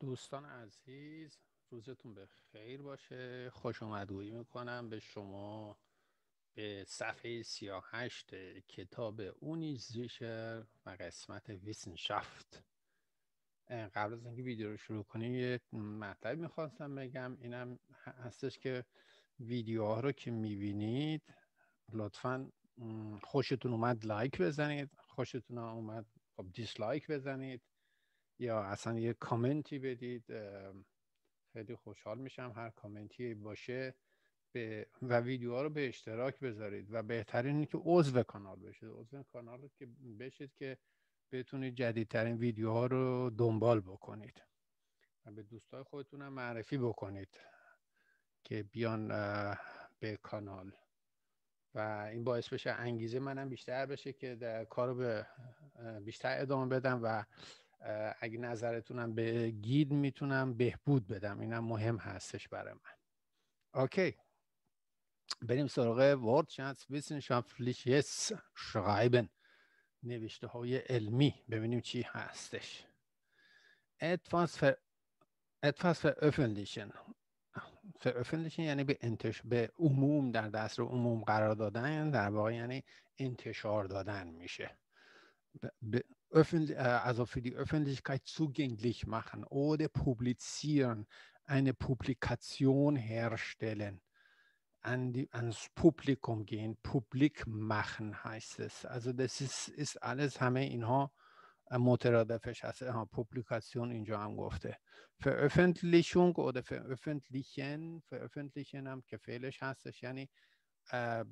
دوستان عزیز روزتون به خیر باشه خوش آمدگویی میکنم به شما به صفحه 38 کتاب اونی زیشر و قسمت ویسنشافت قبل از اینکه ویدیو رو شروع کنیم یه مطلب میخواستم بگم اینم هستش که ویدیوها رو که میبینید لطفا خوشتون اومد لایک بزنید خوشتون اومد خب دیسلایک بزنید یا اصلا یه کامنتی بدید خیلی خوشحال میشم هر کامنتی باشه به و ویدیوها رو به اشتراک بذارید و بهترین اینه که عضو کانال بشید عضو کانال که بشید که بتونید جدیدترین ویدیوها رو دنبال بکنید و به دوستای خودتون هم معرفی بکنید که بیان به کانال و این باعث بشه انگیزه منم بیشتر بشه که کار رو به بیشتر ادامه بدم و اگه نظرتونم به گید میتونم بهبود بدم اینم مهم هستش برای من اوکی بریم سراغ ورچنس شغایبن نوشته های علمی ببینیم چی هستش ادفاس فر افندیشن فر یعنی به انتش به عموم در دست عموم قرار دادن در واقع یعنی انتشار دادن میشه öffentlich, äh, also für die Öffentlichkeit zugänglich machen oder publizieren, eine Publikation herstellen, an die, ans Publikum gehen, publik machen heißt es. Also das ist, ist alles همه اینها مترادفش der Publikation in هم گفته veröffentlichung oder veröffentlichen veröffentlichen هم که فعلش هستش یعنی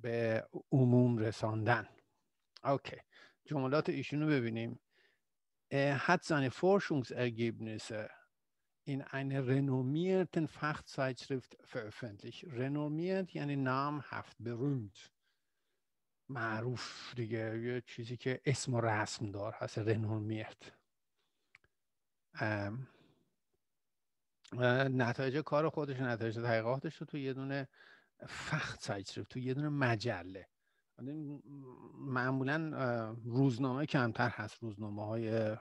به عموم رساندن اوکی جملات ایشونو ببینیم Er hat seine Forschungsergebnisse in einer renommierten Fachzeitschrift veröffentlicht. Renommiert یعنی namhaft, berühmt معروف دیگه یه چیزی که اسم و رسم دار هست رنومیت نتایج کار خودش نتایج تحقیقاتش رو تو یه دونه فخت سایت تو یه دونه مجله آره، معمولا روزنامه کمتر هست روزنامه های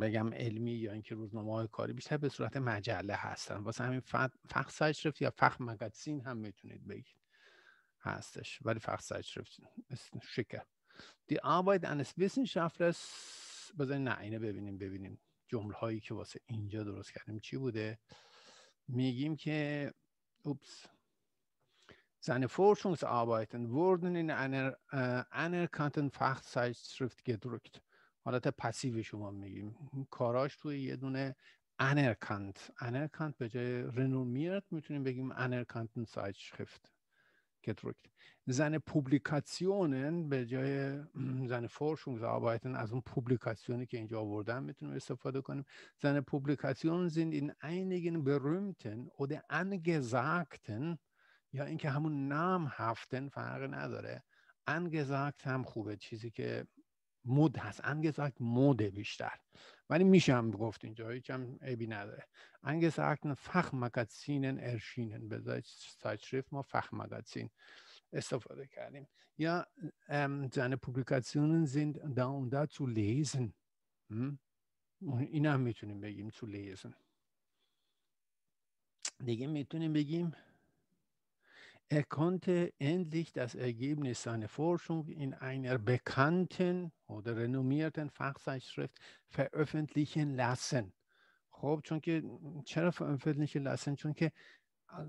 بگم علمی یا اینکه روزنامه های کاری بیشتر به صورت مجله هستن واسه همین فخ سجرفت یا فخ مگزین هم میتونید بگید هستش ولی فخ سجرفت شکر دی آباید انس شفرس نه اینه ببینیم ببینیم جمله هایی که واسه اینجا درست کردیم چی بوده میگیم که اوپس Seine Forschungsarbeiten wurden in einer äh, anerkannten Fachzeitschrift gedruckt. حالت پسیو شما میگیم کاراش توی یه دونه anerkannt anerkannt به جای renommiert میتونیم بگیم anerkannten Zeitschrift gedruckt. Seine Publikationen به seine Forschungsarbeiten also Publikationen die که اینجا آوردم میتونیم استفاده کنیم. Seine Publikationen sind in einigen berühmten oder angesagten یا اینکه همون نام هفتن فرق نداره انگزاکت هم خوبه چیزی که مود هست انگزاکت موده بیشتر ولی میشه هم گفت اینجا هیچ هم عیبی نداره انگزاکت فخ مگزینن ارشینن به سایتشریف ما فخ مگزین استفاده کردیم یا زن پوبلیکاسیونن زند دا und da zu lesen این هم میتونیم بگیم تو لیزن دیگه میتونیم بگیم Er konnte endlich das Ergebnis seiner Forschung in einer bekannten oder renommierten Fachzeitschrift veröffentlichen lassen. خب چون که lassen چون که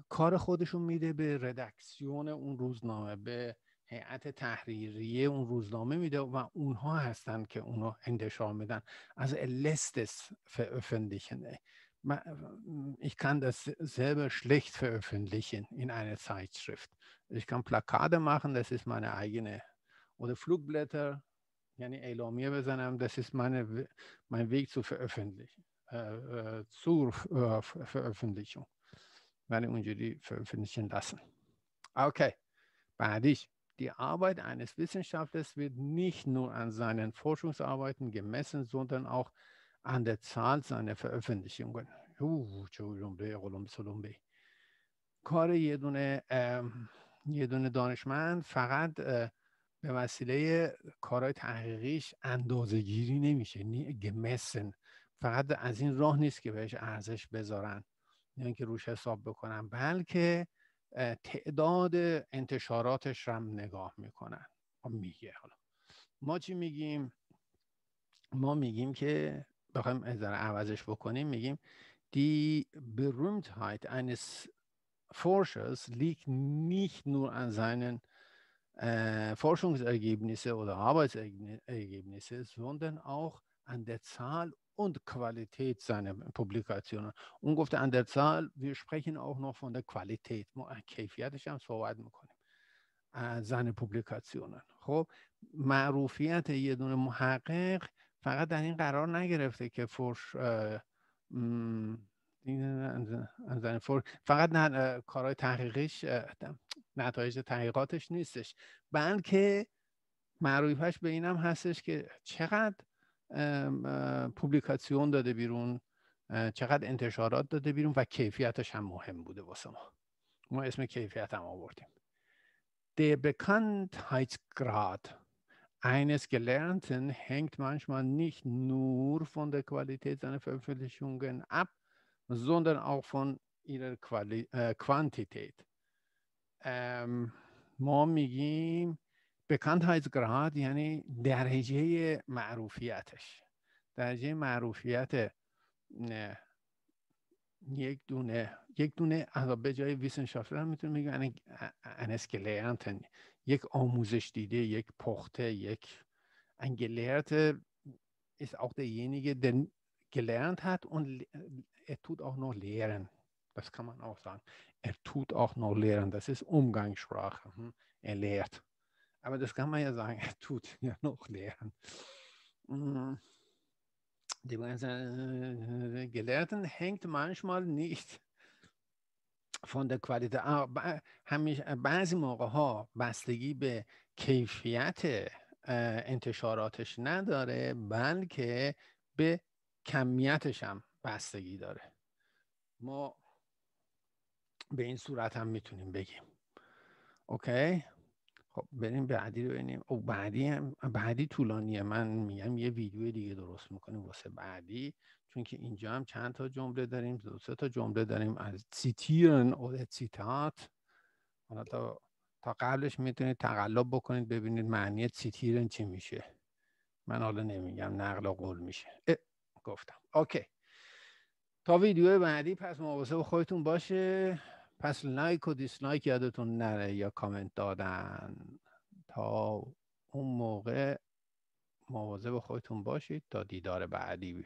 کار خودشون میده به ردکسیون اون روزنامه به هیئت تحریریه اون روزنامه میده و اونها هستن که اونو انتشار میدن از لستس veröffentlichen Äh, ich kann das selber schlecht veröffentlichen in einer Zeitschrift. Ich kann Plakate machen, das ist meine eigene. Oder Flugblätter, das ist meine, mein Weg zur Veröffentlichung. Äh, äh zur äh, Veröffentlichung. Meine Unjury veröffentlichen lassen. Okay, بعدیش. Die Arbeit eines Wissenschaftlers wird nicht nur an seinen Forschungsarbeiten gemessen, sondern auch an an der Zahl seiner Veröffentlichungen. کار یه دونه یه دونه دانشمند فقط به وسیله کارهای تحقیقیش اندازه گیری نمیشه گمسن فقط از این راه نیست که بهش ارزش بذارن یا اینکه روش حساب بکنن بلکه äh, تعداد انتشاراتش رو هم نگاه میکنن خب میگه حالا ما چی میگیم ما میگیم که بخوایم ذره عوضش بکنیم میگیم die Berühmtheit eines Forschers liegt nicht nur an seinen äh, Forschungsergebnisse oder Arbeitsergebnisse, sondern auch an der Zahl und Qualität seiner Publikationen. Ungefähr an der Zahl, wir sprechen auch noch von der Qualität. کیفیتش هم صحبت میکنیم از زن پوبلیکاسیون خب معروفیت یه دونه محقق فقط در این قرار نگرفته که فور فقط نه کارهای تحقیقیش نتایج تحقیقاتش نیستش بلکه معروفش به اینم هستش که چقدر پوبلیکاسیون داده بیرون چقدر انتشارات داده بیرون و کیفیتش هم مهم بوده واسه ما ما اسم کیفیت هم آوردیم Der Bekanntheitsgrad eines Gelernten hängt manchmal nicht nur von der Qualität seiner Veröffentlichungen ab, sondern auch von ihrer Quali äh, Quantität. Ähm, ما میگیم bekanntheitsgrad یعنی درجه معروفیتش درجه معروفیت نه. یک دونه یک دونه به جای ویسنشافلر میتونیم بگیم انسکلرنتن یک آموزش دیده یک پخته یک ein Gelehrter ist auch derjenige der gelernt hat und äh, er tut auch noch lehren das kann man auch sagen er tut auch noch lehren das ist Umgangssprache hm? er lehrt aber das kann man ja sagen er tut ja noch lehren hm. Die äh, Gelehrten hängt manchmal nicht von der همیشه بعضی موقع ها بستگی به کیفیت انتشاراتش نداره بلکه به کمیتش هم بستگی داره ما به این صورت هم میتونیم بگیم اوکی خب بریم بعدی رو ببینیم او بعدی هم بعدی طولانیه من میگم یه ویدیو دیگه درست میکنیم واسه بعدی چون که اینجا هم چند تا جمله داریم دو سه تا جمله داریم از سیتیرن و سیتات حالا تا قبلش میتونید تقلب بکنید ببینید معنی سیتیرن چی میشه من حالا نمیگم نقل قول میشه گفتم اوکی تا ویدیو بعدی پس مواظب خودتون باشه پس لایک و دیسلایک یادتون نره یا کامنت دادن تا اون موقع مواظب خودتون باشید تا دیدار بعدی